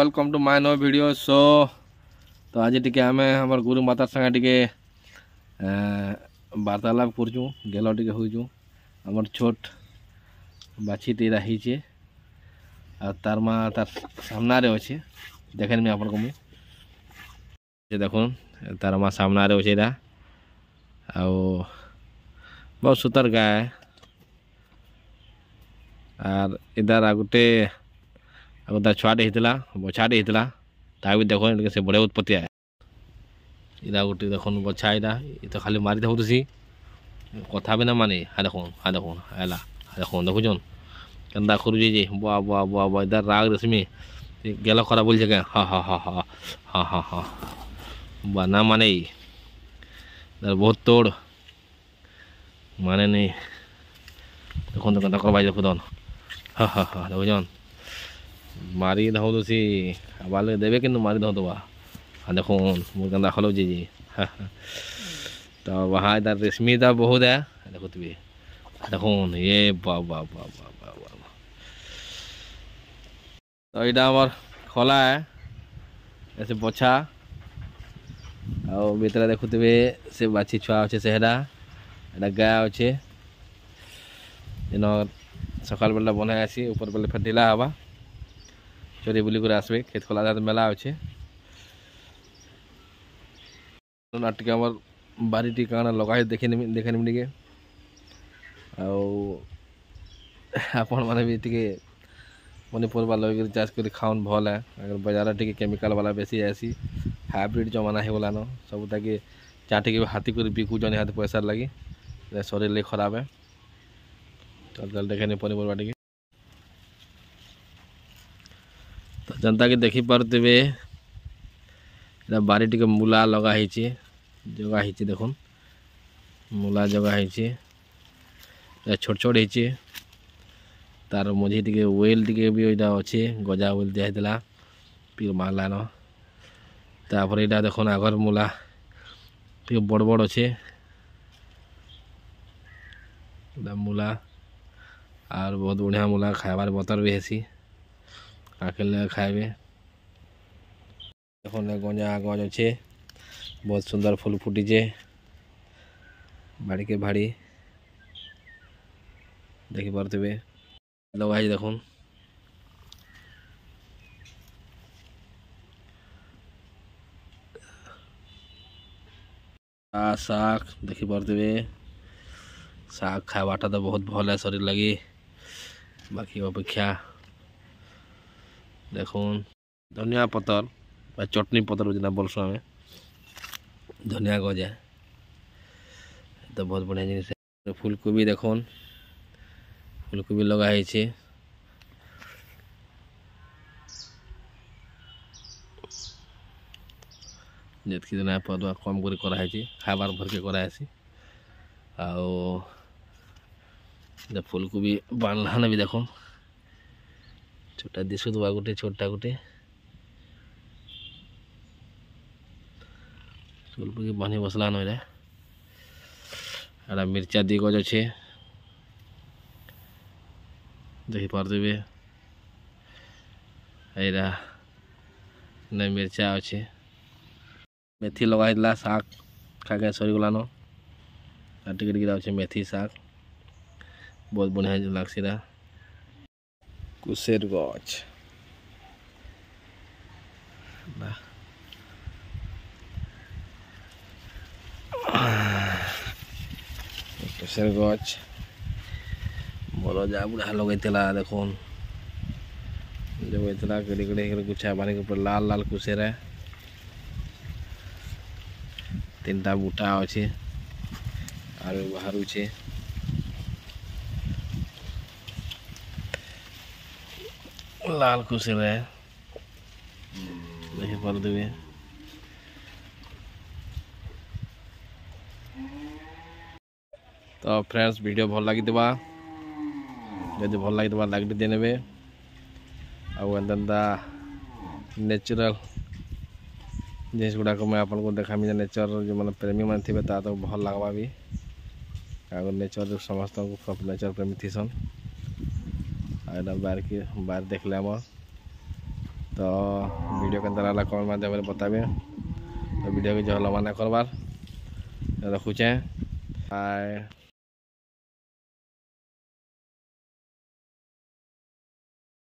Welcome to my no video so तो आज T आम आम गुरु माता सागे टे वार्तालाप कर गेल टे आम छोट बाछीटेरा हीचे तार माँ तार सामने अच्छे देखे नहीं आप देख तार माँ सामने अच्छे आओ बहुत सुतर गाय आर इधर आ गोटे ଏବଂ ତା ଛୁଆଟେ ହେଇଥିଲା ବଛାଟେ ହେଇଥିଲା ତାହା ବି ଦେଖ ସେ ବଢ଼ିଆ ଉତ୍ପତ୍ତି ଆଏ ଏଇଟା ଗୋଟେ ଦେଖନ୍ ବଛା ଏଇଟା ଏ ତ ଖାଲି ମାରି ଦେଖୁଥିସି କଥା ବି ନା ମାନେ ହା ଦେଖୁନ୍ ହା ଦେଖୁନ୍ ହେଲା ଦେଖୁନ୍ ଦେଖୁଛନ୍ କେନ୍ତା କରୁଛେ ଯେ ବୁଆ ବୁଆ ବୁଆ ବୁଆ ଇଟା ରାଗ ରେଶମି গেল করা বলছে কেন ହଁ ହଁ ହଁ ହଁ ହଁ ହଁ ହଁ না ନା ମାନେ ବହୁତ তোড় মানে নেই তখন କେନ୍ତା তখন বাইরে দেখুন ହଁ ହଁ ହଁ দেখুন मारि धासी अबाल देवे कि मारि धा देखो मोर कंदा खलो जी जी हाँ, हाँ। तो वहाँ इधर रेशमी था बहुत है देखो तुम तो देखो ये तो इधर हमार खोला है ऐसे पोछा आओ भीतर देखो तुम तो से बाछी छुआ अच्छे सेहरा एटा गाय अच्छे सकाल बेला बनाए ऊपर बेले फिर ढिला हवा चरी बुल आसबे खेत खोला जाते मेला अच्छे आमर बारी टी कण लग देखे टे आपण मैंने भी टी पनीपरिया लग कर चाष कर खाऊन भल है बजार टी केमिकाल वाला बेस आसी हाइब्रिड जमाना हो गलान सब ताकि चाटे हाथी कर बिकुचन हाथ पैसा लगे शरीर खराब है चल चल देखे पनीपरिया ଯେନ୍ତାକି ଦେଖିପାରୁଥିବେ ଏଇଟା ବାରି ଟିକେ ମୂଲା ଲଗା ହେଇଛି ଜଗା ହେଇଛି ଦେଖୁନ୍ ମୂଲା ଜଗା ହେଇଛି ଏଇଟା ଛୋଟ ଛୋଟ ହେଇଛି ତାର ମଝି ଟିକେ ୱେଲ୍ ଟିକେ ବି ଏଇଟା ଅଛି ଗଜା ୱେଲ୍ ଦିଆହେଇଥିଲା ପିର୍ ମାରଲାନ ତାପରେ ଏଇଟା ଦେଖୁନ୍ ଆଗର ମୂଲା ଟିକେ ବଡ଼ ବଡ଼ ଅଛେ ଏଇଟା ମୂଲା ଆର୍ ବହୁତ ବଢ଼ିଆ ମୂଲା ଖାଇବାର ବତର ବି ହେସି अकेले खाए এখন গজা গজ আছে বহুত সুন্দর ফুল ফুটিছে বাড়িকে ভাড়ি দেখি পারুথিবে লগা হয়েছে দেখুন শাক দেখি পারুথিবে শাক খাইবাটা তো বহুত ভাল শরীর লাগি বাকি অপেক্ষা দেখুন ধনিয়া পতর বা চটনি পতর যেটা বলছো আমি ধনিয়া গজা তো বহু বড় জিনিস ফুলকপি দেখুন ফুলকপি লগা হয়েছে যেতকি দিন পদুয়া কম করে করা হয়েছে খাবার ভরকে করা হয়েছে ଆଉ ଫୁଲକୁ ବି ବାନ୍ଧଲାନେ ବି छोटा दी शुद्ध गोटे छोटा गोटे ফুলকপি বাঁধি বসলা নইলে এটা মির্চা দুই গজ আছে দেখিপারবে এইটা নে মির্চা আছে মেথি লগা হয়েছিল শাক খাকে সরিগলান আর টিকে টিকে আছে মেথি শাক বহুত বঢ়িয়া লাগছে এটা कुशेर गच कुशेर गच बड़ जा बुढ़ा लगे देख लगे कड़ी कड़ी गुच्छा पानी के ऊपर लाल लाल कुशेर है तीन टा बुटा अच्छे आरु बाहर छे लाल खुश रहा है देखिए पर देवी तो फ्रेंड्स वीडियो भल लगिदवा जदि भल लगिदवा लाइक भी देने आउ एंता नेचुरल जिनस गुड़ाक मैं आपको देखामी नेचर जो मैंने मतलब प्रेमी मैंने थे तो भल लगवा भी आगे नेचर समस्त नेचर प्रेमी थीसन ada barki bar dek lemo to video kan tara lakon mate bale potabe to video ke jolo mane ada kuce bye